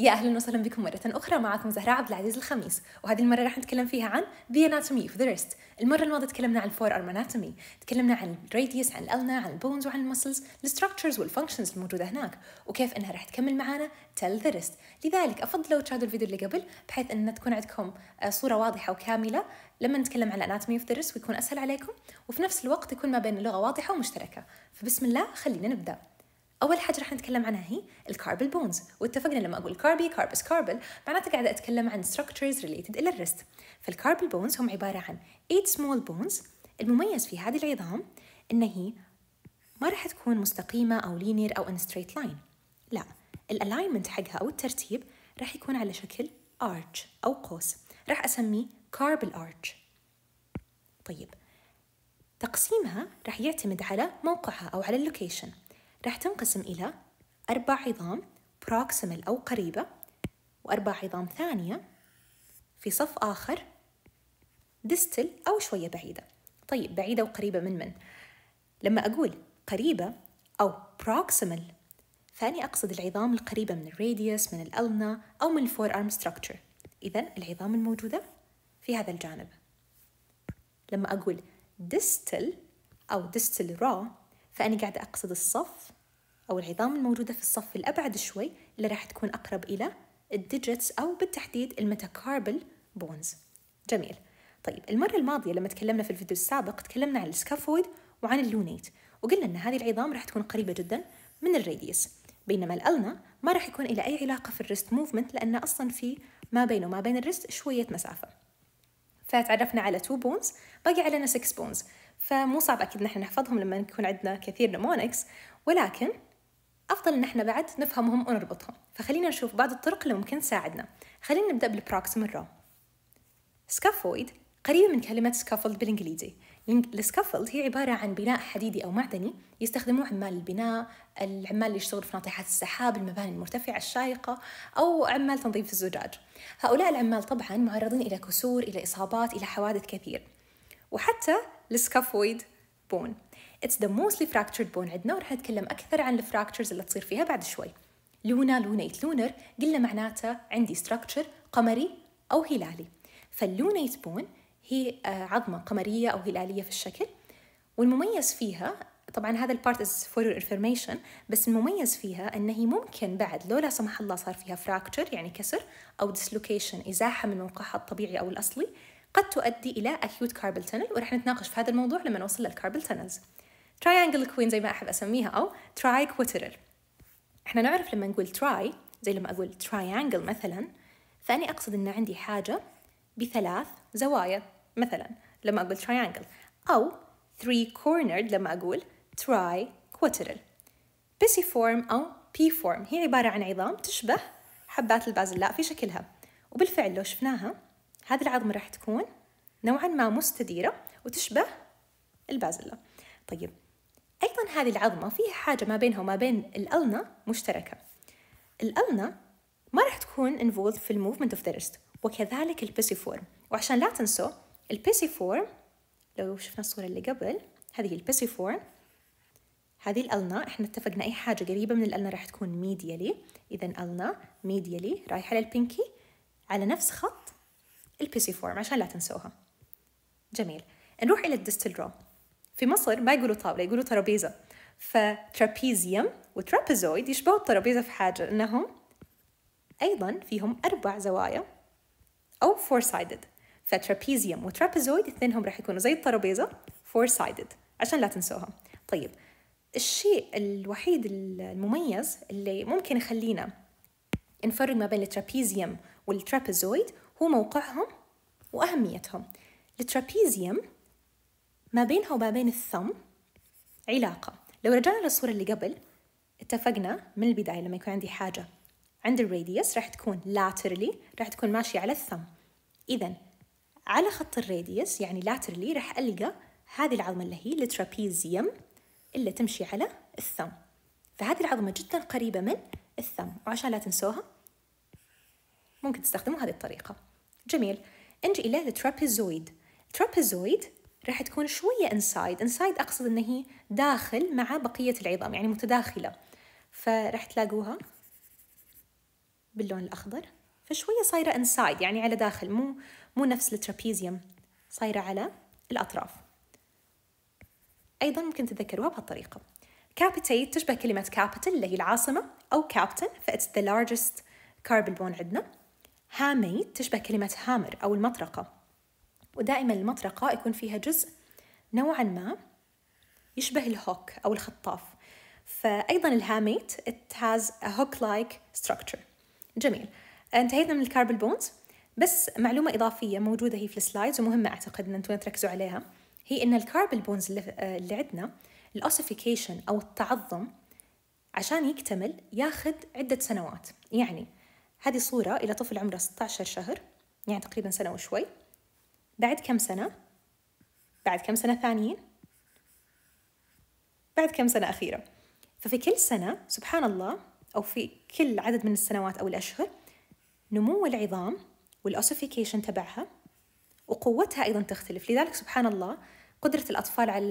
يا اهلا وسهلا بكم مرة أخرى معكم زهراء عبد العزيز الخميس وهذه المرة راح نتكلم فيها عن The Anatomy of the Wrist المرة الماضية تكلمنا عن الفور أرم Anatomy تكلمنا عن الراديوس عن الألنا عن البونز وعن المسلز الستركتشرز والفانكشنز الموجودة هناك وكيف أنها راح تكمل معانا تل the wrist لذلك أفضل لو تشاهدوا الفيديو اللي قبل بحيث أن تكون عندكم آه، صورة واضحة وكاملة لما نتكلم عن الاناتومي اوف ذا ويكون اسهل عليكم وفي نفس الوقت يكون ما بين اللغه واضحه ومشتركه فبسم الله خلينا نبدا اول حاجه راح نتكلم عنها هي الكاربل بونز واتفقنا لما اقول كاربي كاربس كاربل معناته قاعده اتكلم عن structures ريليتد الى الرست فالكاربل بونز هم عباره عن 8 small bones المميز في هذه العظام ان هي ما راح تكون مستقيمه او لينير او ان ستريت لاين لا الالاينمنت حقها او الترتيب راح يكون على شكل arch او قوس راح اسميه كاربل arch طيب تقسيمها راح يعتمد على موقعها او على اللوكيشن راح تنقسم إلى أربع عظام بروكسيمال أو قريبة وأربع عظام ثانية في صف آخر ديستل أو شوية بعيدة طيب بعيدة وقريبة من من؟ لما أقول قريبة أو بروكسيمال فأني أقصد العظام القريبة من الراديوس من الألنا أو من الفور أرم structure إذا العظام الموجودة في هذا الجانب لما أقول ديستل أو ديستل raw فأنا قاعدة أقصد الصف أو العظام الموجودة في الصف الأبعد شوي اللي راح تكون أقرب إلى الديجيتس أو بالتحديد الميتاكاربل بونز جميل طيب المرة الماضية لما تكلمنا في الفيديو السابق تكلمنا عن السكافويد وعن اللونيت وقلنا أن هذه العظام راح تكون قريبة جدا من الراديوس بينما الألنا ما راح يكون إلى أي علاقة في الريست موفمنت لأنه أصلا في ما بينه وما بين الريست شوية مسافة فتعرفنا على 2 بونز باقي علينا 6 بونز فمو صعب أكيد نحن نحفظهم لما يكون عندنا كثير نمونكس ولكن أفضل إن احنا بعد نفهمهم ونربطهم فخلينا نشوف بعض الطرق اللي ممكن تساعدنا خلينا نبدأ بالبروكسيمال رو سكافويد قريبة من كلمة سكافولد بالإنجليزي السكافولد هي عبارة عن بناء حديدي أو معدني يستخدموه عمال البناء العمال اللي يشتغلوا في ناطحات السحاب المباني المرتفعة الشايقة أو عمال تنظيف الزجاج هؤلاء العمال طبعا معرضين إلى كسور إلى إصابات إلى حوادث كثير وحتى السكافويد بون اتس ذا موستلي فراكتشرد بون عندنا وراح نتكلم اكثر عن الفراكتشرز اللي تصير فيها بعد شوي لونا لونيت لونر قلنا معناته عندي ستراكشر قمري او هلالي فاللونيت بون هي آه، عظمه قمريه او هلاليه في الشكل والمميز فيها طبعا هذا البارت از فور يور انفورميشن بس المميز فيها ان هي ممكن بعد لو لا سمح الله صار فيها فراكتشر يعني كسر او ديسلوكيشن ازاحه من موقعها الطبيعي او الاصلي قد تؤدي إلى acute carpal tunnel ورح نتناقش في هذا الموضوع لما نوصل للcarpal tunnels triangle queen زي ما أحب أسميها أو triquateral احنا نعرف لما نقول try زي لما أقول triangle مثلا فأني أقصد أن عندي حاجة بثلاث زوايا مثلا لما أقول triangle أو three cornered لما أقول triquateral pisiform أو p-form هي عبارة عن عظام تشبه حبات البازلاء في شكلها وبالفعل لو شفناها هذه العظمة راح تكون نوعا ما مستديرة وتشبه البازلة طيب أيضا هذه العظمة فيها حاجة ما بينها وما بين الألنا مشتركة الألنا ما راح تكون involved في الموفمنت اوف ذا ريست وكذلك البيسيفورم وعشان لا تنسوا البيسيفورم لو شفنا الصورة اللي قبل هذه البيسيفورم هذه الألنا احنا اتفقنا أي حاجة قريبة من الألنا راح تكون ميديالي إذا ألنا ميديالي رايحة للبينكي على نفس خط البيسي فورم عشان لا تنسوها جميل نروح إلى الدستل في مصر ما يقولوا طاولة يقولوا ترابيزة فترابيزيوم وترابيزويد يشبهوا الترابيزة في حاجة إنهم أيضا فيهم أربع زوايا أو فور سايدد فترابيزيوم وترابيزويد اثنينهم راح يكونوا زي الترابيزة فور سايدد عشان لا تنسوها طيب الشيء الوحيد المميز اللي ممكن يخلينا نفرق ما بين الترابيزيوم والترابيزويد هو موقعهم وأهميتهم الترابيزيوم ما بينها وما بين الثم علاقة لو رجعنا للصورة اللي قبل اتفقنا من البداية لما يكون عندي حاجة عند الراديوس راح تكون laterally راح تكون ماشية على الثم إذا على خط الراديوس يعني laterally راح ألقى هذه العظمة اللي هي الترابيزيوم اللي تمشي على الثم فهذه العظمة جدا قريبة من الثم وعشان لا تنسوها ممكن تستخدموا هذه الطريقة جميل نجي إلى الترابيزويد الترابيزويد راح تكون شوية انسايد انسايد أقصد أن هي داخل مع بقية العظام يعني متداخلة فراح تلاقوها باللون الأخضر فشوية صايرة انسايد يعني على داخل مو مو نفس الترابيزيوم صايرة على الأطراف أيضا ممكن تتذكروها بهالطريقة كابيتيت تشبه كلمة كابيتال اللي هي العاصمة أو كابتن فإتس ذا لارجست كاربون بون عندنا هاميت تشبه كلمة هامر أو المطرقة ودائما المطرقة يكون فيها جزء نوعا ما يشبه الهوك أو الخطاف فأيضا الهاميت it has a hook-like structure جميل انتهينا من الكاربل بونز بس معلومة إضافية موجودة هي في السلايدز ومهمة أعتقد أن أنتم تركزوا عليها هي أن الكاربل بونز اللي, آه، اللي عندنا الأوسيفيكيشن أو التعظم عشان يكتمل ياخذ عدة سنوات يعني هذه صورة إلى طفل عمره 16 شهر يعني تقريبا سنة وشوي بعد كم سنة بعد كم سنة ثانيين بعد كم سنة أخيرة ففي كل سنة سبحان الله أو في كل عدد من السنوات أو الأشهر نمو العظام والأوسيفيكيشن تبعها وقوتها أيضا تختلف لذلك سبحان الله قدرة الأطفال على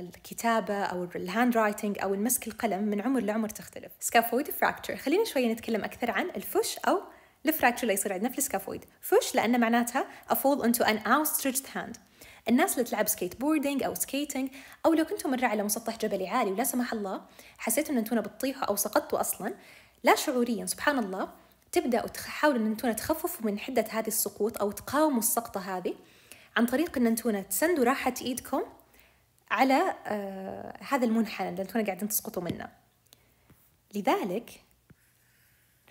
الكتابة أو الهاند رايتنج أو المسك القلم من عمر لعمر تختلف سكافويد فراكتشر خلينا شوية نتكلم أكثر عن الفش أو الفراكتشر اللي يصير عندنا في السكافويد فش لأن معناتها a fall into an outstretched hand الناس اللي تلعب سكيت بوردينج او سكيتنج او لو كنتوا مره على مسطح جبلي عالي ولا سمح الله حسيتوا ان انتم بتطيحوا او سقطتوا اصلا لا شعوريا سبحان الله تبداوا تحاولوا ان انتم تخففوا من حده هذه السقوط او تقاوموا السقطه هذه عن طريق ان انتونا تسندوا راحه ايدكم على آه هذا المنحنى اللي انتونا قاعدين تسقطوا منه لذلك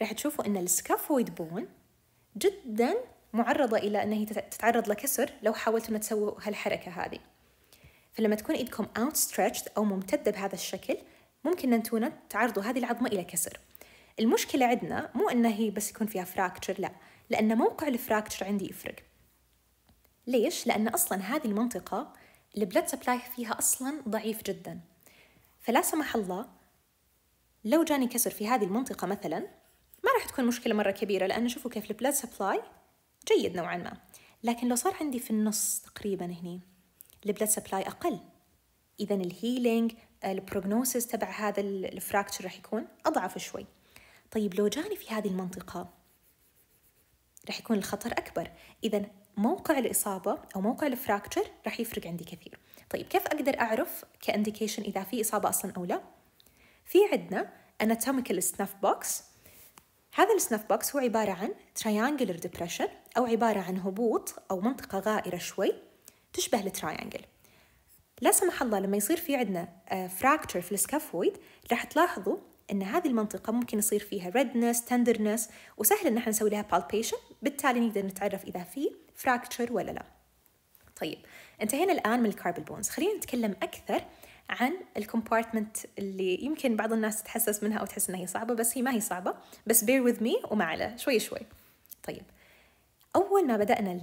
راح تشوفوا ان السكافويد بون جدا معرضة إلى أن هي تتعرض لكسر لو حاولتوا أن تسووا هالحركة هذه فلما تكون إيدكم outstretched أو ممتدة بهذا الشكل ممكن أنتونا تعرضوا هذه العظمة إلى كسر المشكلة عندنا مو أنها هي بس يكون فيها فراكتشر لا لأن موقع الفراكتشر عندي يفرق ليش؟ لأن أصلا هذه المنطقة البلد سبلاي فيها أصلا ضعيف جدا فلا سمح الله لو جاني كسر في هذه المنطقة مثلا ما راح تكون مشكلة مرة كبيرة لأن شوفوا كيف البلد سبلاي جيد نوعا ما لكن لو صار عندي في النص تقريبا هني البلد سبلاي أقل إذا الهيلينج البروجنوسيس تبع هذا الفراكتشر راح يكون أضعف شوي طيب لو جاني في هذه المنطقة راح يكون الخطر أكبر إذا موقع الإصابة أو موقع الفراكتشر راح يفرق عندي كثير طيب كيف أقدر أعرف كإنديكيشن إذا في إصابة أصلا أو لا في عندنا anatomical snuff box هذا السناف بوكس هو عبارة عن triangular depression أو عبارة عن هبوط أو منطقة غائرة شوي تشبه التراينجل لا سمح الله لما يصير في عندنا فراكتشر آه، في السكافويد راح تلاحظوا ان هذه المنطقة ممكن يصير فيها redness, tenderness وسهل ان احنا نسوي لها palpation بالتالي نقدر نتعرف اذا في فراكتشر ولا لا طيب انتهينا الآن من الكاربل بونز خلينا نتكلم أكثر عن الكومبارتمنت اللي يمكن بعض الناس تتحسس منها أو تحس إنها هي صعبة بس هي ما هي صعبة بس بير وذ مي وما على شوي شوي طيب أول ما بدأنا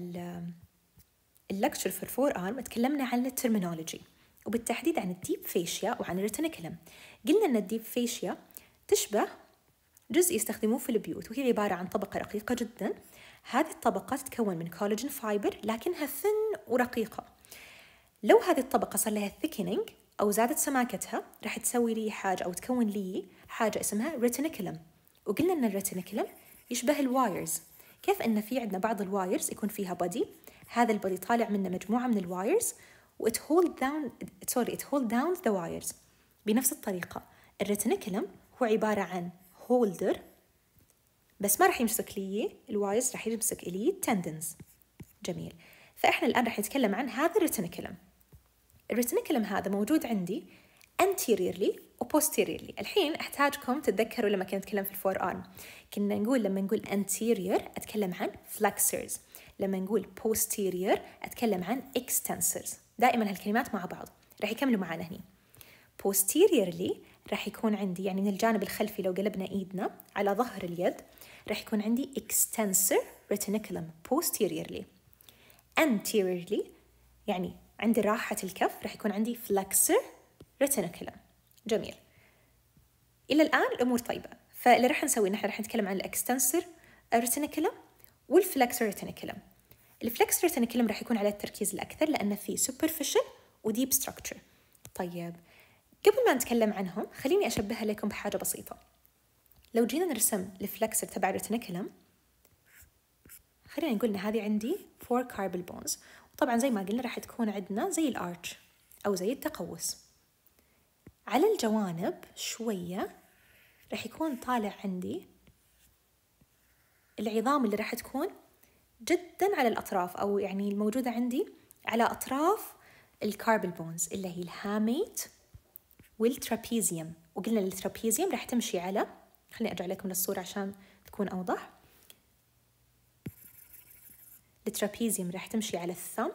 اللكتشر في الفور ارم تكلمنا عن الترمينولوجي وبالتحديد عن الديب فيشيا وعن الريتينيكلم قلنا ان الديب فيشيا تشبه جزء يستخدموه في البيوت وهي عبارة عن طبقة رقيقة جدا هذه الطبقة تتكون من كولاجين فايبر لكنها ثن ورقيقة لو هذه الطبقة صار لها ثيكنينج أو زادت سماكتها راح تسوي لي حاجة أو تكون لي حاجة اسمها ريتينيكلم وقلنا أن الريتينيكلم يشبه الوايرز كيف أن في عندنا بعض الوايرز يكون فيها بادي هذا البادي طالع منه مجموعة من الوايرز وات هولد داون سوري ات هولد داون ذا وايرز بنفس الطريقة الريتينيكلم هو عبارة عن هولدر بس ما رح يمسك لي الوايز رح يمسك لي التندنز جميل فإحنا الآن رح نتكلم عن هذا الريتينيكلم الريتينيكلم هذا موجود عندي anteriorly و posteriorly الحين أحتاجكم تتذكروا لما كنا نتكلم في الفور آرم كنا نقول لما نقول anterior أتكلم عن flexors لما نقول posterior أتكلم عن extensors دائما هالكلمات مع بعض راح يكملوا معنا هني posteriorly راح يكون عندي يعني من الجانب الخلفي لو قلبنا ايدنا على ظهر اليد راح يكون عندي extensor retinaculum posteriorly anteriorly يعني عند راحة الكف راح يكون عندي flexor retinaculum جميل إلى الآن الأمور طيبة فاللي راح نسوي نحن راح نتكلم عن الاكستنسر ريتينيكولم retinaculum ريتينيكولم الفلكسر retinaculum راح يكون على التركيز الأكثر لأنه في سوبرفيشل وديب ستراكشر طيب قبل ما نتكلم عنهم خليني أشبهها لكم بحاجة بسيطة لو جينا نرسم الفلكسر تبع الريتنكلم خلينا نقول ان هذه عندي فور كاربل بونز وطبعا زي ما قلنا راح تكون عندنا زي الارتش او زي التقوس على الجوانب شوية راح يكون طالع عندي العظام اللي راح تكون جدا على الأطراف أو يعني الموجودة عندي على أطراف الكاربل بونز اللي هي الهاميت والترابيزيوم وقلنا الترابيزيوم راح تمشي على خليني أرجع لكم للصورة عشان تكون أوضح الترابيزيوم راح تمشي على الثم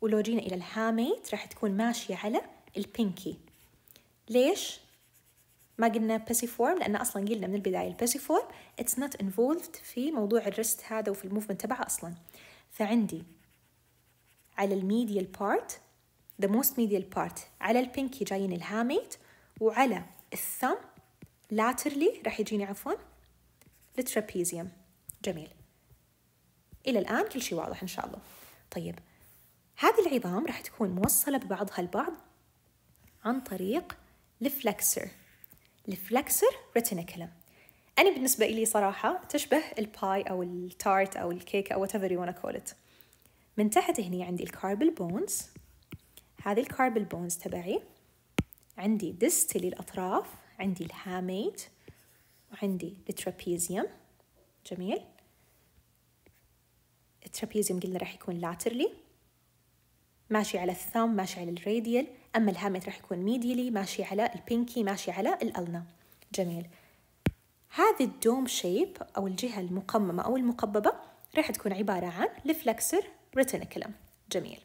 ولو جينا إلى الهاميت راح تكون ماشية على البينكي ليش؟ ما قلنا باسيفورم لأن أصلا قلنا من البداية الباسيفورم اتس نوت involved في موضوع الريست هذا وفي الموفمنت تبعه أصلا فعندي على الميديال بارت the most medial part على البينكي جايين الهاميت وعلى الثم laterally راح يجيني عفوا الترابيزيوم جميل إلى الآن كل شيء واضح إن شاء الله طيب هذه العظام راح تكون موصلة ببعضها البعض عن طريق الفلكسر الفلكسر ريتينيكولم أنا بالنسبة إلي صراحة تشبه الباي أو التارت أو الكيك أو whatever you wanna call it من تحت هني عندي الكاربل بونز هذه الكاربل بونز تبعي عندي ديستلي الأطراف عندي الهاميد وعندي الترابيزيوم جميل الترابيزيوم قلنا راح يكون لاترلي ماشي على الثام ماشي على الراديال أما الهاميد راح يكون ميديلي ماشي على البينكي ماشي على الألنا جميل هذه الدوم شيب أو الجهة المقممة أو المقببة راح تكون عبارة عن الفلكسر ريتينيكلم جميل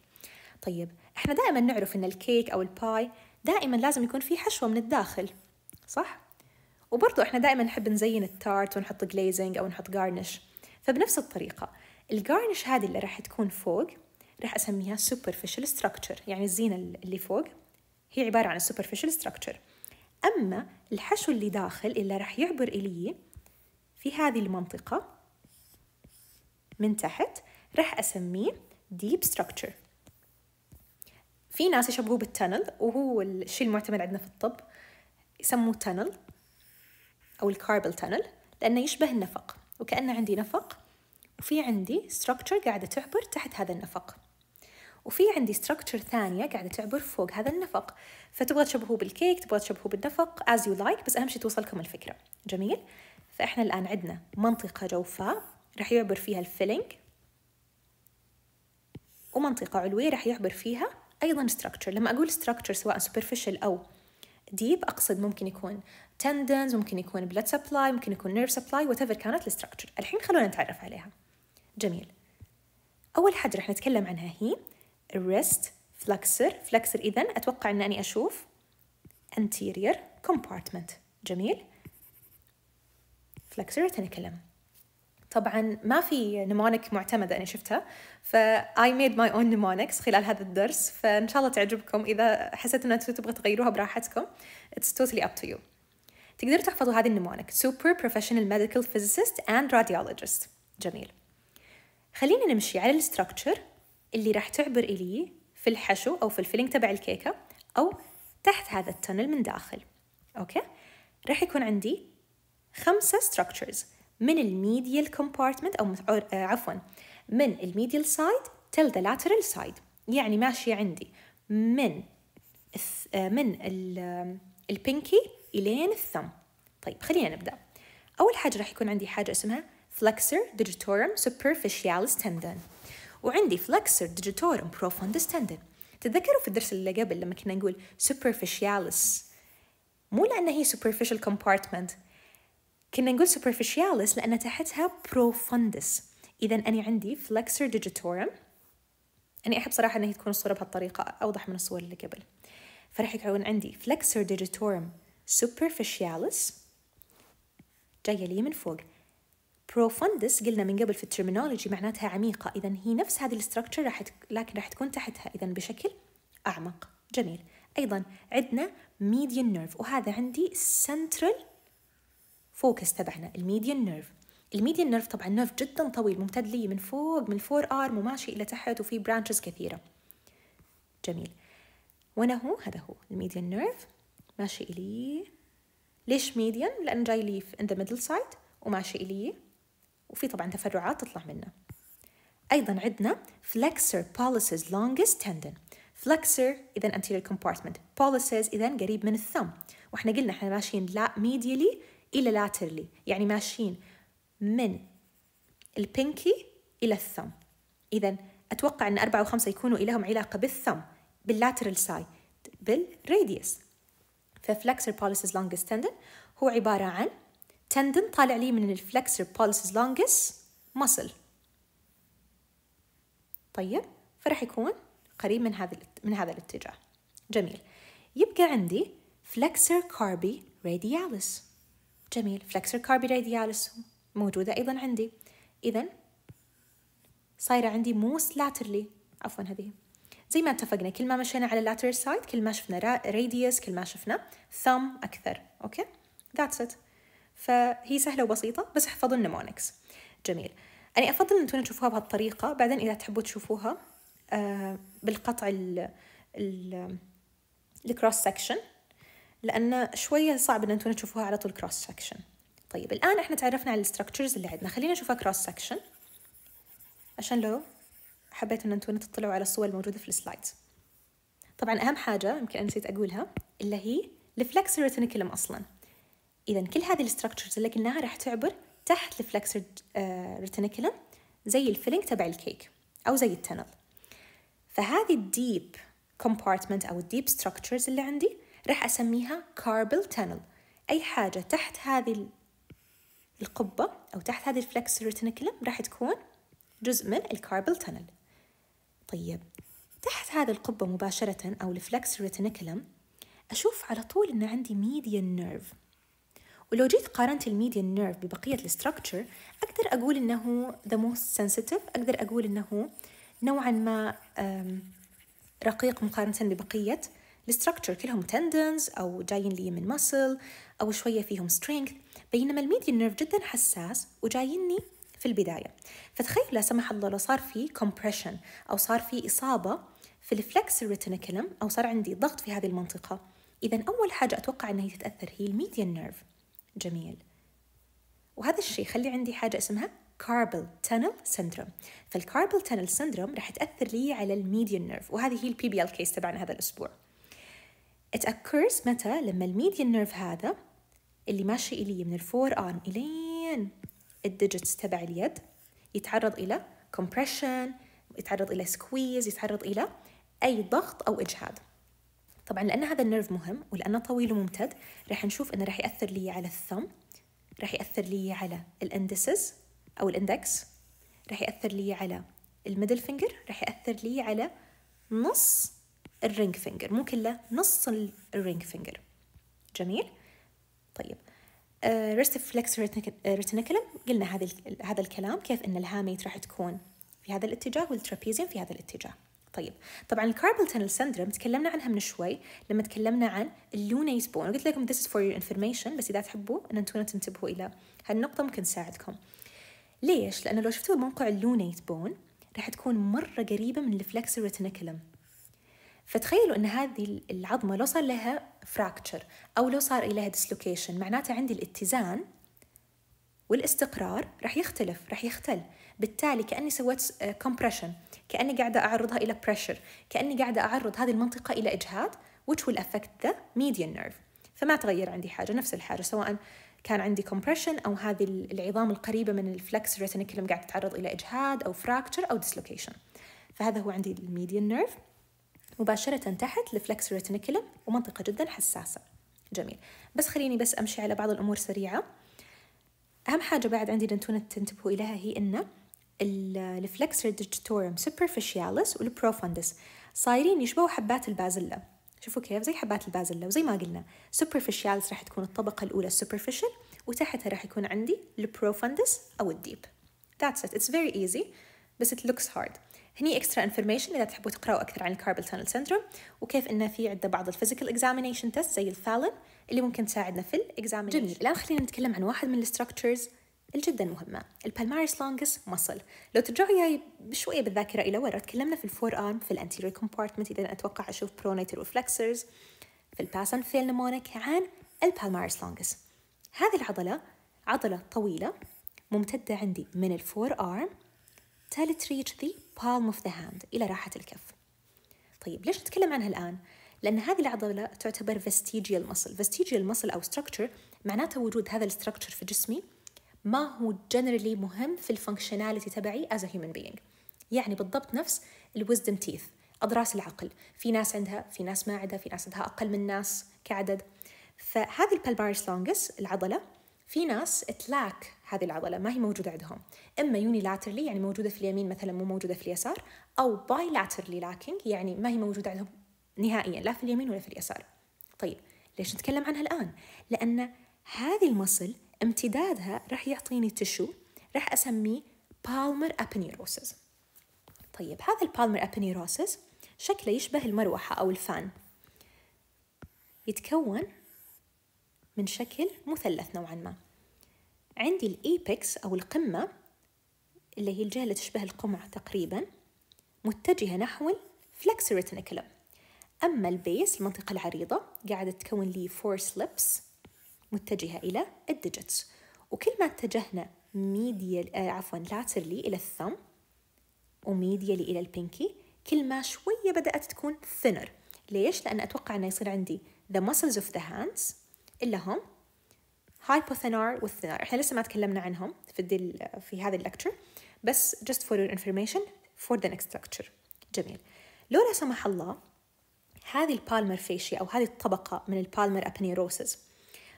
طيب احنا دائما نعرف ان الكيك او الباي دائما لازم يكون في حشوة من الداخل صح؟ وبرضو احنا دائما نحب نزين التارت ونحط جليزنج او نحط جارنش فبنفس الطريقة الجارنش هذه اللي راح تكون فوق راح اسميها superficial structure يعني الزينة اللي فوق هي عبارة عن superficial structure أما الحشو اللي داخل اللي راح يعبر إلي في هذه المنطقة من تحت راح أسميه deep structure في ناس يشبهوه بالتنل وهو الشيء المعتمد عندنا في الطب يسموه تنل أو الكاربل تنل لأنه يشبه النفق وكأن عندي نفق وفي عندي ستراكتشر قاعدة تعبر تحت هذا النفق وفي عندي ستراكتشر ثانية قاعدة تعبر فوق هذا النفق فتبغى تشبهوه بالكيك تبغى تشبهوه بالنفق as you like بس أهم شيء توصلكم الفكرة جميل فإحنا الآن عندنا منطقة جوفاء راح يعبر فيها الفيلينج ومنطقة علوية راح يعبر فيها أيضا ستراكتشر لما أقول ستراكتشر سواء سوبرفيشال أو ديب اقصد ممكن يكون تندنز ممكن يكون بلاد سبلاي ممكن يكون نيرف سبلاي وات كانت الاستراكشر الحين خلونا نتعرف عليها جميل اول حاجه رح نتكلم عنها هي الريست فلكسر فلكسر اذا اتوقع ان اني اشوف anterior compartment جميل فلكسر تنكلم طبعا ما في نمونك معتمده انا شفتها I ميد ماي اون نمونكس خلال هذا الدرس فان شاء الله تعجبكم اذا حسيتوا ان تبغى تبغوا تغيروها براحتكم اتس totally اب تو يو تقدروا تحفظوا هذه النمونك سوبر بروفيشنال ميديكال physicist اند راديولوجيست جميل خلينا نمشي على الستركتشر اللي راح تعبر إلي في الحشو أو في الفيلينج تبع الكيكة أو تحت هذا التنل من داخل أوكي راح يكون عندي خمسة structures من الميديال كومبارتمنت أو آه، عفوا من الميديال سايد تل ذا لاترال سايد يعني ماشية عندي من آه، من البنكي إلين الثم طيب خلينا نبدأ أول حاجة راح يكون عندي حاجة اسمها flexor digitorum superficialis tendon وعندي flexor digitorum profundus tendon تتذكروا في الدرس اللي قبل لما كنا نقول superficialis مو لأن هي superficial compartment كنا نقول superficialis لأن تحتها profundus إذا أنا عندي flexor digitorum أنا أحب صراحة أن هي تكون الصورة بهالطريقة أوضح من الصور اللي قبل فراح يكون عندي flexor digitorum superficialis جاية لي من فوق profundus قلنا من قبل في الترمينولوجي معناتها عميقة إذا هي نفس هذه الاستراكشر راح لكن راح تكون تحتها إذا بشكل أعمق جميل أيضا عندنا median nerve وهذا عندي central فوكس تبعنا الميديان نيرف الميديان نيرف طبعا نيرف جدا طويل ممتد لي من فوق من فور ارم وماشي الى تحت وفي برانشز كثيره جميل وانا هو هذا هو الميديان نيرف ماشي الي ليش ميديان لان جاي لي ان ذا ميدل سايد وماشي الي وفي طبعا تفرعات تطلع منه ايضا عندنا flexor pollicis longest tendon flexor اذا anterior compartment pollicis اذا قريب من الثم واحنا قلنا احنا ماشيين لا ميديالي إلى laterally يعني ماشيين من البنكي إلى الثم إذا أتوقع أن أربعة وخمسة يكونوا لهم علاقة بالثم باللاترال سايد بالراديوس ففلكسر بوليسز longus tendon هو عبارة عن تندن طالع لي من الفلكسر بوليسز longus muscle طيب فراح يكون قريب من هذا من هذا الاتجاه جميل يبقى عندي فلكسر كاربي radialis جميل فلكسر كاربيدي ديالس موجودة أيضا عندي إذا صايرة عندي موس لاترلي عفوا هذه زي ما اتفقنا كل ما مشينا على lateral سايد كل ما شفنا radius كل ما شفنا thumb أكثر أوكي ذاتس ات فهي سهلة وبسيطة بس احفظوا النمونكس جميل أنا أفضل أن تشوفوها بهالطريقة بعدين إذا تحبوا تشوفوها آه، بالقطع ال ال الكروس سكشن لأن شوية صعب إن أنتم تشوفوها على طول كروس سكشن طيب الآن إحنا تعرفنا على الستركتشرز اللي عندنا خلينا نشوفها كروس سكشن عشان لو حبيت إن أنتم تطلعوا على الصور الموجودة في السلايد طبعا أهم حاجة يمكن أنا نسيت أقولها اللي هي الفلكسر ريتينيكولم أصلا إذا كل هذه الستركتشرز اللي قلناها راح تعبر تحت الفلكسر ريتينيكولم زي الفيلينج تبع الكيك أو زي التنل فهذه الديب كومبارتمنت أو الديب ستركتشرز اللي عندي راح أسميها كاربل تانل أي حاجة تحت هذه القبة أو تحت هذه الفلكس ريتينيكولم راح تكون جزء من الكاربل تانل طيب تحت هذه القبة مباشرة أو الفلكس ريتينيكولم أشوف على طول إن عندي ميديا نيرف ولو جيت قارنت الميديان نيرف ببقية الستركتشر أقدر أقول إنه the most sensitive أقدر أقول إنه نوعا ما رقيق مقارنة ببقية الستركتشر كلهم تندنز أو جايين لي من مسل أو شوية فيهم سترينث بينما الميديان نيرف جدا حساس وجايني في البداية فتخيل لا سمح الله لو صار في كومبريشن أو صار في إصابة في الفلكس ريتينيكلم أو صار عندي ضغط في هذه المنطقة إذا أول حاجة أتوقع أنها تتأثر هي الميديان نيرف جميل وهذا الشيء خلي عندي حاجة اسمها كاربل تانل سندروم فالكاربل تانل سندروم راح تأثر لي على الميديان نيرف وهذه هي البي بي ال كيس تبعنا هذا الأسبوع It occurs متى؟ لما الميديا نيرف هذا اللي ماشي إلي من الفور ارم إلين الديجيتس تبع اليد يتعرض إلى compression يتعرض إلى سكويز يتعرض إلى أي ضغط أو إجهاد طبعا لأن هذا النيرف مهم ولأنه طويل وممتد راح نشوف إنه راح يأثر لي على الثم راح يأثر لي على الاندسز أو الاندكس راح يأثر لي على الميدل فينجر راح يأثر لي على نص الرينج فينجر مو كله نص الرينج فينجر جميل طيب ريست فليكس ريتينيكولم قلنا هذا هذا الكلام كيف ان الهاميت راح تكون في هذا الاتجاه والترابيزيوم في هذا الاتجاه طيب طبعا الكاربل تنل سندروم تكلمنا عنها من شوي لما تكلمنا عن اللونيس بون قلت لكم ذس از فور يور انفورميشن بس اذا تحبوا ان انتم تنتبهوا الى هالنقطه ممكن تساعدكم ليش لانه لو شفتوا موقع اللونيت بون راح تكون مره قريبه من الفلكس ريتينيكولم فتخيلوا ان هذه العظمه لو صار لها فراكتشر او لو صار لها ديسلوكيشن معناته عندي الاتزان والاستقرار راح يختلف راح يختل بالتالي كاني سويت كومبريشن آه، كاني قاعده اعرضها الى بريشر كاني قاعده اعرض هذه المنطقه الى اجهاد which will affect the median nerve فما تغير عندي حاجه نفس الحاجه سواء كان عندي كومبريشن او هذه العظام القريبه من الفلكس ريتينيكلم قاعده تتعرض الى اجهاد او فراكتشر او ديسلوكيشن فهذا هو عندي الميديان نيرف مباشرة تحت الفلكس ريتينيكولم ومنطقة جدا حساسة جميل بس خليني بس أمشي على بعض الأمور سريعة أهم حاجة بعد عندي لنتونة تنتبهوا إليها هي أن الفلكس ريديجيتورم سوبرفيشياليس والبروفوندس صايرين يشبهوا حبات البازلا شوفوا كيف زي حبات البازلا وزي ما قلنا سوبرفيشياليس راح تكون الطبقة الأولى السوبرفيشال وتحتها راح يكون عندي البروفوندس أو الديب That's it. It's very easy بس it looks hard. هني اكسترا انفورميشن اذا تحبوا تقراوا اكثر عن الكاربل تانل سندروم وكيف انه في عنده بعض الفيزيكال اكزامينيشن تيست زي الفالن اللي ممكن تساعدنا في الاكزامينيشن جميل الان خلينا نتكلم عن واحد من الستركتشرز الجدا مهمة البالماريس لونجس مصل لو ترجعوا وياي بشويه بالذاكرة إلى ورا تكلمنا في الفور أرم في الأنتيريور كومبارتمنت إذا أتوقع أشوف برونيتر وفلكسرز في الباس أند فيل نمونيك عن البالماريس لونجس هذه العضلة عضلة طويلة ممتدة عندي من الفور أرم till it reach the palm of the hand إلى راحة الكف طيب ليش نتكلم عنها الآن؟ لأن هذه العضلة تعتبر vestigial muscle vestigial muscle أو structure معناته وجود هذا structure في جسمي ما هو جنرالي مهم في الفانكشناليتي تبعي as a human being يعني بالضبط نفس الوزدم تيث أضراس العقل في ناس عندها في ناس ما عندها في ناس عندها أقل من ناس كعدد فهذه البلبارس لونجس العضلة في ناس lack هذه العضلة ما هي موجودة عندهم إما يونيلاترلي يعني موجودة في اليمين مثلا مو موجودة في اليسار أو بايلاترلي لاكينج يعني ما هي موجودة عندهم نهائيا لا في اليمين ولا في اليسار طيب ليش نتكلم عنها الآن؟ لأن هذه المصل امتدادها راح يعطيني تشو راح أسميه بالمر أبنيروسز طيب هذا البالمر أبنيروسز شكله يشبه المروحة أو الفان يتكون من شكل مثلث نوعا ما عندي الإيبكس أو القمة اللي هي الجهة اللي تشبه القمع تقريبا متجهة نحو الفلكس ريتينيكولم أما البيس المنطقة العريضة قاعدة تكون لي فور سليبس متجهة إلى الديجيتس وكل ما اتجهنا ميديا آه عفوا لاترلي إلى الثم وميديالي إلى البينكي كل ما شوية بدأت تكون ثنر ليش؟ لأن أتوقع أنه يصير عندي the muscles of the hands اللي هم هايبوثينار والثينار احنا لسه ما تكلمنا عنهم في دل في هذا اللكتشر بس just for your information for the next lecture جميل لو لا سمح الله هذه البالمر فيشيا او هذه الطبقه من البالمر ابنيروسز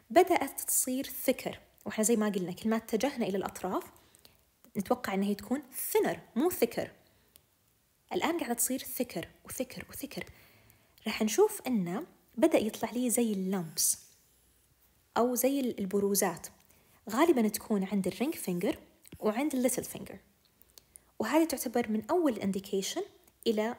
بدات تصير ثكر واحنا زي ما قلنا كل ما اتجهنا الى الاطراف نتوقع انها هي تكون ثنر مو ثكر الان قاعده تصير ثكر وثكر وثكر راح نشوف انه بدا يطلع لي زي اللمبس أو زي البروزات غالبا تكون عند الرينج فينجر وعند الليتل فينجر وهذه تعتبر من أول انديكيشن إلى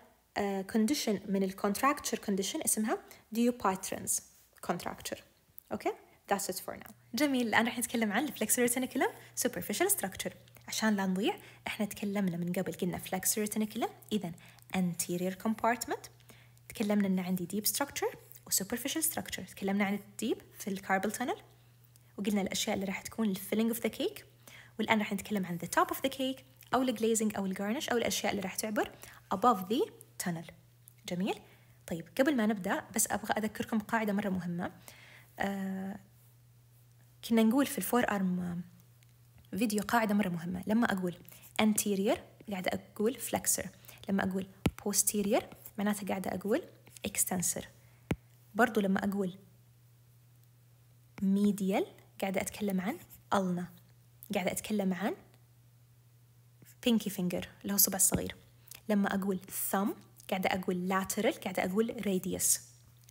كونديشن آه، من الكونتراكتشر كونديشن اسمها ديوبايترنز كونتراكتشر اوكي That's it for now. جميل الآن رح نتكلم عن الفلكسوري تنكلا سوبرفيشال ستراكتشر عشان لا نضيع احنا تكلمنا من قبل قلنا flexor retinacular إذا anterior compartment تكلمنا إن عندي deep structure وسوبرفيشال structure تكلمنا عن الديب في الكاربل تانل وقلنا الأشياء اللي راح تكون الفيلينج اوف ذا كيك والآن راح نتكلم عن the top of the cake أو الجليزنج أو الجارنش أو الأشياء اللي راح تعبر above the tunnel جميل طيب قبل ما نبدأ بس أبغى أذكركم قاعدة مرة مهمة آه كنا نقول في الفور أرم فيديو قاعدة مرة مهمة لما أقول anterior قاعدة أقول flexor لما أقول posterior معناتها قاعدة أقول extensor برضو لما أقول ميديال قاعدة أتكلم عن ألنا قاعدة أتكلم عن بينكي فينجر اللي هو الصبع الصغير لما أقول ثم قاعدة أقول lateral قاعدة أقول radius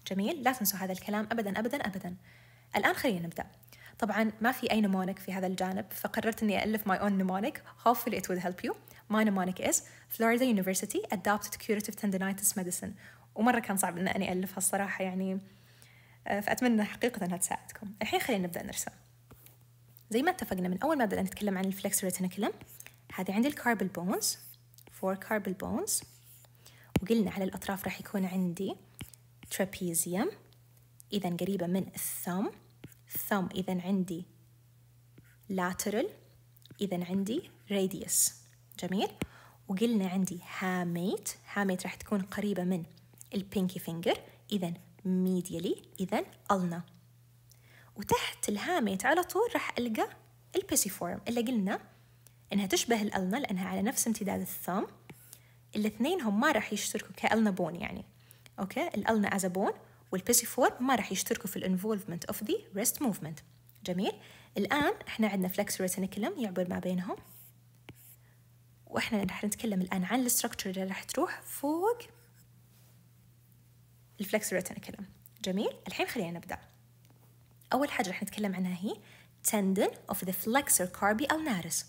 جميل لا تنسوا هذا الكلام أبدا أبدا أبدا الآن خلينا نبدأ طبعا ما في أي نمونك في هذا الجانب فقررت أني ألف my own mnemonic hopefully it will help you My mnemonic is Florida University adopted curative tendinitis medicine ومرة كان صعب إن أني ألفها الصراحة يعني آه، فأتمنى حقيقة أنها تساعدكم الحين خلينا نبدأ نرسم زي ما اتفقنا من أول ما بدأنا نتكلم عن الفلكس ريتينيكولم هذه عندي الكاربل بونز فور كاربل بونز وقلنا على الأطراف راح يكون عندي ترابيزيوم إذا قريبة من الثم الثم إذا عندي lateral إذا عندي radius جميل وقلنا عندي هاميت هاميت راح تكون قريبة من البينكي فينجر إذا ميديالي إذا ألنا وتحت الهاميت على طول راح ألقى البيسيفورم اللي قلنا إنها تشبه الألنا لأنها على نفس امتداد الثم الاثنين هم ما راح يشتركوا كألنا بون يعني أوكي الألنا از a والبيسيفورم ما راح يشتركوا في الانفولفمنت اوف ذا ريست موفمنت جميل الآن إحنا عندنا فلكس ريتينيكلم يعبر ما بينهم وإحنا راح نتكلم الآن عن الستركتشر اللي راح تروح فوق الفلكس ريتينيكولم جميل الحين خلينا نبدا اول حاجه راح نتكلم عنها هي tendon of the flexor carpi ulnaris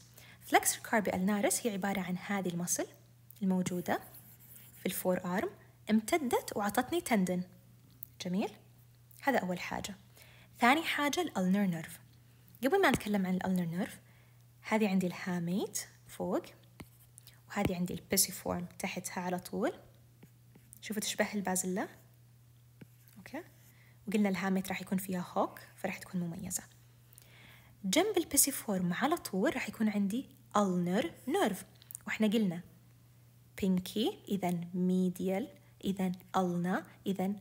flexor carpi ulnaris هي عباره عن هذه المصل الموجوده في الفور ارم امتدت وعطتني تندن جميل هذا اول حاجه ثاني حاجه الالنر نيرف قبل ما نتكلم عن الالنر نيرف هذه عندي الهاميت فوق وهذه عندي البيسيفورم تحتها على طول شوفوا تشبه البازلة الفاكهة وقلنا الهامت راح يكون فيها هوك فراح تكون مميزة جنب البيسيفورم على طول راح يكون عندي النر نيرف واحنا قلنا بينكي إذا ميديال إذا النا إذا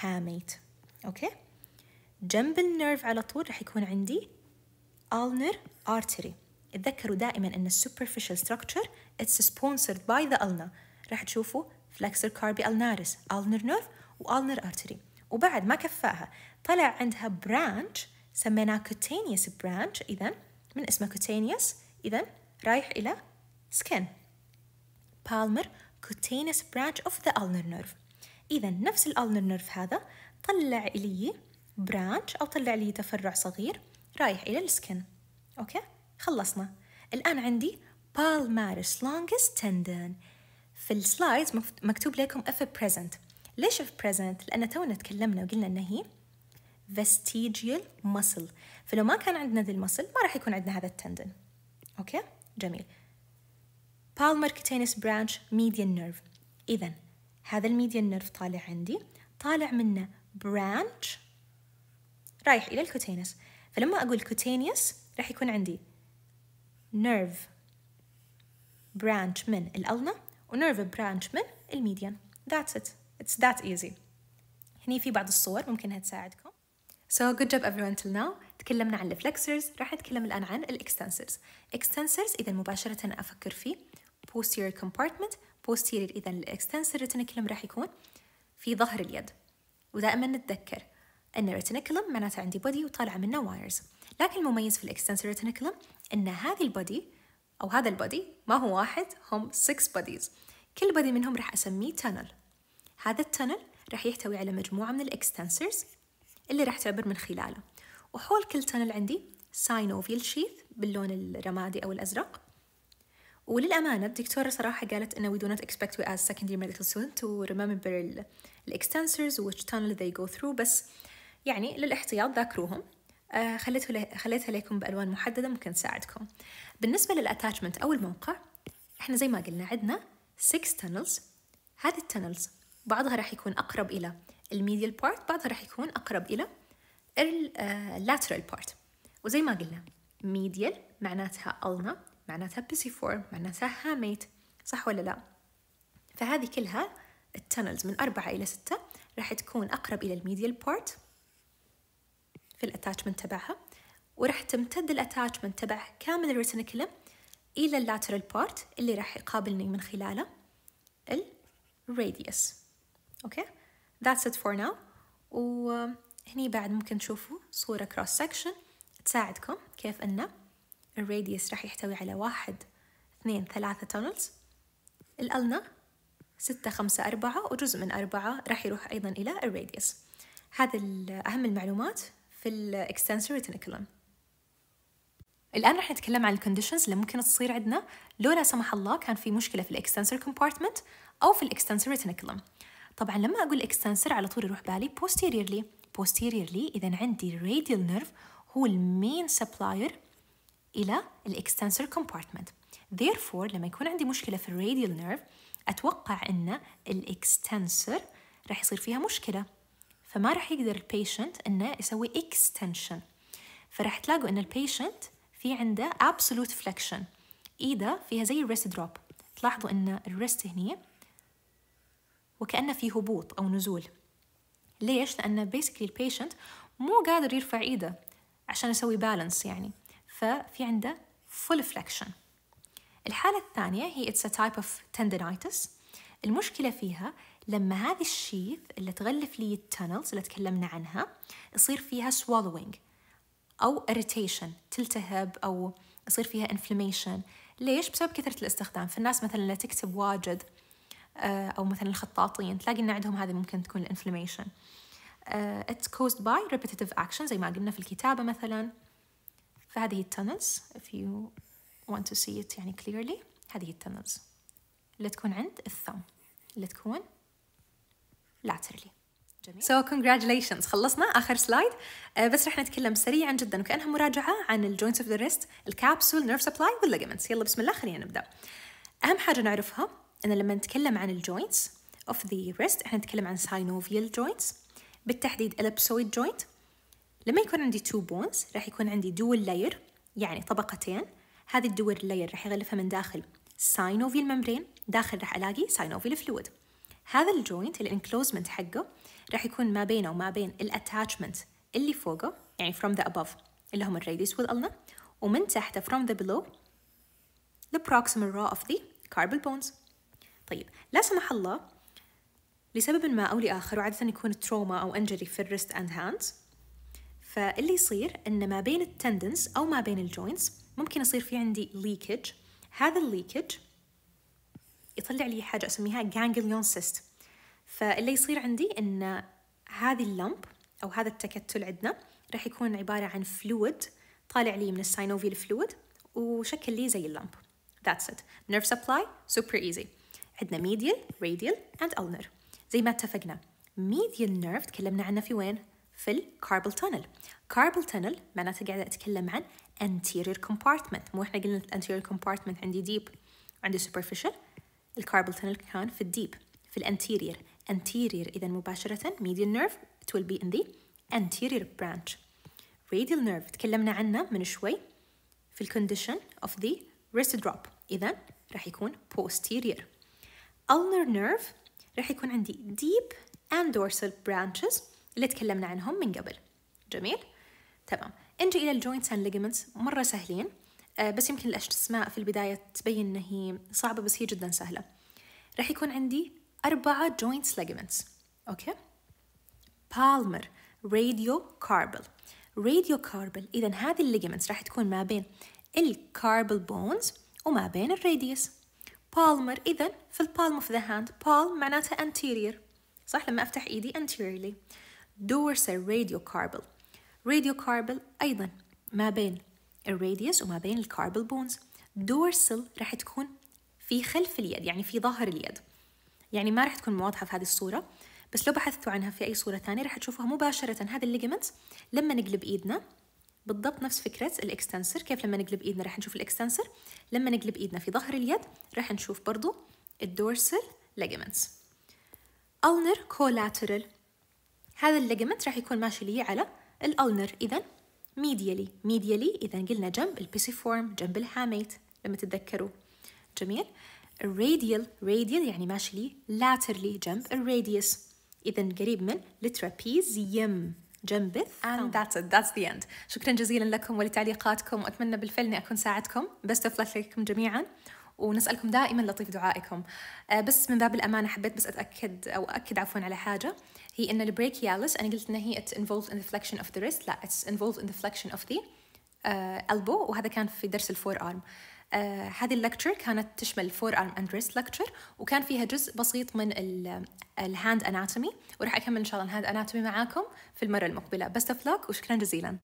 هاميت أوكي جنب النيرف على طول راح يكون عندي النر artery اتذكروا دائما ان السوبرفيشال ستراكشر اتس سبونسرد باي ذا ulna راح تشوفوا flexor كاربي النارس النر نيرف والنر ارتري artery وبعد ما كفاها طلع عندها برانش سميناه كوتينيوس برانش إذا من اسمه كوتينيوس إذا رايح إلى سكن بالمر كوتينيوس برانش أوف ذا ألنر نيرف إذا نفس الألنر نيرف هذا طلع لي برانش أو طلع لي تفرع صغير رايح إلى السكن أوكي خلصنا الآن عندي palmaris longest tendon في السلايدز مكتوب لكم if present ليش في present؟ لأن تونا تكلمنا وقلنا إن هي vestigial muscle فلو ما كان عندنا ذي المسل ما راح يكون عندنا هذا التندن أوكي؟ جميل palmar cutaneous branch median nerve إذا هذا الميديان نيرف طالع عندي طالع منه برانش رايح إلى الكوتينس فلما أقول كوتينيوس راح يكون عندي نيرف برانش من الألنا ونيرف برانش من الميديان that's it It's that easy. هني في بعض الصور ممكنها تساعدكم. So good job everyone till now. تكلمنا عن الفلكسرز راح نتكلم الآن عن الاكستنسرز. اكستنسرز إذا مباشرة أفكر فيه posterior compartment posterior إذا الاكستنسر retinaculum راح يكون في ظهر اليد ودائما نتذكر أن retinaculum معناته عندي بودي وطالعة منه وايرز لكن المميز في الاكستنسر retinaculum أن هذه البودي أو هذا البودي ما هو واحد هم 6 bodies. كل بودي منهم راح أسميه tunnel. هذا التنل راح يحتوي على مجموعة من الإكستنسرز اللي راح تعبر من خلاله وحول كل تنل عندي ساينوفيل شيث باللون الرمادي أو الأزرق وللأمانة الدكتورة صراحة قالت إنه we do not expect we as secondary medical student to remember the extensors which tunnel they go through بس يعني للاحتياط ذاكروهم آه، خليته خليتها لكم بألوان محددة ممكن تساعدكم بالنسبة للأتاتشمنت أو الموقع إحنا زي ما قلنا عندنا 6 tunnels هذه التنلز بعضها راح يكون أقرب إلى الميديال بارت بعضها راح يكون أقرب إلى اللاترال بارت آه، وزي ما قلنا ميديال معناتها ألنا معناتها بيسيفورم معناتها هاميت صح ولا لا؟ فهذه كلها التنلز من أربعة إلى ستة راح تكون أقرب إلى الميديال بارت في الاتاتشمنت تبعها وراح تمتد الاتاتشمنت تبع كامل الريتينيكولم إلى اللاترال بارت اللي راح يقابلني من خلاله الراديوس اوكي ذاتس ات فور ناو وهني بعد ممكن تشوفوا صورة كروس سكشن تساعدكم كيف أن الراديوس راح يحتوي على واحد اثنين ثلاثة تونلز الألنا ستة خمسة أربعة وجزء من أربعة راح يروح أيضا إلى الراديوس هذا أهم المعلومات في الإكستنسور ريتينيكولم الآن راح نتكلم عن الكونديشنز اللي ممكن تصير عندنا لو لا سمح الله كان في مشكلة في الإكستنسور كومبارتمنت أو في الإكستنسور ريتينيكولم طبعا لما اقول اكستنسر على طول يروح بالي posteriorly posteriorly اذا عندي radial nerve هو المين سبلاير الى الاكستنسر compartment therefore لما يكون عندي مشكله في الراديال nerve اتوقع ان الاكستنسر راح يصير فيها مشكله فما راح يقدر البيشنت انه يسوي اكستنشن فراح تلاقوا ان البيشنت في عنده absolute flexion ايده فيها زي الريست دروب تلاحظوا ان الريست هني وكأنه في هبوط أو نزول ليش؟ لأن بيسكلي البيشنت مو قادر يرفع إيده عشان يسوي بالانس يعني ففي عنده full flexion الحالة الثانية هي it's a type of tendonitis المشكلة فيها لما هذه الشيث اللي تغلف لي التنلز اللي تكلمنا عنها يصير فيها swallowing أو irritation تلتهب أو يصير فيها inflammation ليش؟ بسبب كثرة الاستخدام فالناس مثلا اللي تكتب واجد آه، أو مثلا الخطاطين تلاقي إن عندهم هذه ممكن تكون الانفلاميشن آه، it's caused by repetitive action زي ما قلنا في الكتابة مثلا فهذه التنلز if you want to see it يعني clearly هذه التنلز اللي تكون عند الثم اللي تكون laterally جميل. So congratulations خلصنا آخر سلايد آه، uh, بس رح نتكلم سريعا جدا وكأنها مراجعة عن الجوينتس اوف ذا ريست الكابسول نيرف سبلاي والليجمنتس يلا بسم الله خلينا نبدأ أهم حاجة نعرفها ان لما نتكلم عن الجوينتس of the wrist احنا نتكلم عن synovial joints بالتحديد ellipsoid joint لما يكون عندي two bones راح يكون عندي dual layer يعني طبقتين هذه الدول layer راح يغلفها من داخل synovial membrane داخل راح ألاقي synovial fluid هذا الجوينت الانكلوزمنت حقه راح يكون ما بينه وما بين الاتاتشمنت اللي فوقه يعني from the above اللي هم الradius والألنا ومن تحته from the below the proximal row of the carpal bones طيب لا سمح الله لسبب ما أو لآخر وعادة يكون تروما أو انجري في الريست أند هاندز فاللي يصير إن ما بين التندنس أو ما بين الجوينتس ممكن يصير في عندي ليكج هذا الليكج يطلع لي حاجة أسميها جانجليون سيست فاللي يصير عندي إن هذه اللمب أو هذا التكتل عندنا راح يكون عبارة عن فلويد طالع لي من الساينوفيل فلويد وشكل لي زي اللمب That's it. Nerve supply, super easy. عندنا ميديال راديال اند ulnar زي ما اتفقنا ميديال نيرف تكلمنا عنه في وين في الكاربل تونل كاربل تونل معناته قاعدة أتكلم عن anterior compartment مو إحنا قلنا anterior compartment عندي deep عندي superficial الكاربل تونل كان في الديب في الانتيرير anterior إذا مباشرة medial nerve it will be in the anterior branch radial nerve تكلمنا عنه من شوي في الكونديشن of the wrist drop إذا راح يكون posterior ulnar nerve راح يكون عندي deep and dorsal branches اللي تكلمنا عنهم من قبل جميل تمام نجي إلى الجوينتس and ligaments مرة سهلين آه، بس يمكن الأسماء في البداية تبين أنها هي صعبة بس هي جدا سهلة راح يكون عندي أربعة joints ligaments أوكي بالمر راديو كاربل راديو كاربل إذا هذه الليجمنتس راح تكون ما بين الكاربل بونز وما بين الراديوس بالمر إذا في البالم اوف ذا هاند بالم معناتها anterior صح لما أفتح إيدي anteriorly dorsal radiocarpal radiocarpal أيضا ما بين الراديوس وما بين الكاربل بونز dorsal راح تكون في خلف اليد يعني في ظهر اليد يعني ما راح تكون واضحة في هذه الصورة بس لو بحثتوا عنها في أي صورة ثانية راح تشوفوها مباشرة هذا الليجمنت لما نقلب إيدنا بالضبط نفس فكره الاكستنسر كيف لما نقلب ايدنا راح نشوف الاكستنسر لما نقلب ايدنا في ظهر اليد راح نشوف برضو الدورسل ليجمنتس ulnar collateral هذا الليجمنت راح يكون ماشي لي على الالنر اذا ميديالي ميديالي اذا قلنا جنب البيسيفورم جنب الهاميت لما تتذكروا جميل الراديال راديال يعني ماشي لي laterally جنب الراديوس اذا قريب من الترابيزيوم جنبث and that's it that's the end شكرا جزيلا لكم ولتعليقاتكم وأتمنى بالفعل أني أكون ساعدتكم best of luck لكم جميعا ونسألكم دائما لطيف دعائكم آه، بس من باب الأمانة حبيت بس أتأكد أو أكد عفوا على حاجة هي أن البريكيالس أنا قلت أنها هي it's involved in the flexion of the wrist لا it's involved in the flexion of the uh, elbow وهذا كان في درس الفور arm آه، هذه اللكتشر كانت تشمل فور ارم اند ريست لكتشر وكان فيها جزء بسيط من الهاند اناتومي وراح اكمل ان شاء الله الهاند اناتومي معاكم في المره المقبله بس اوف لوك وشكرا جزيلا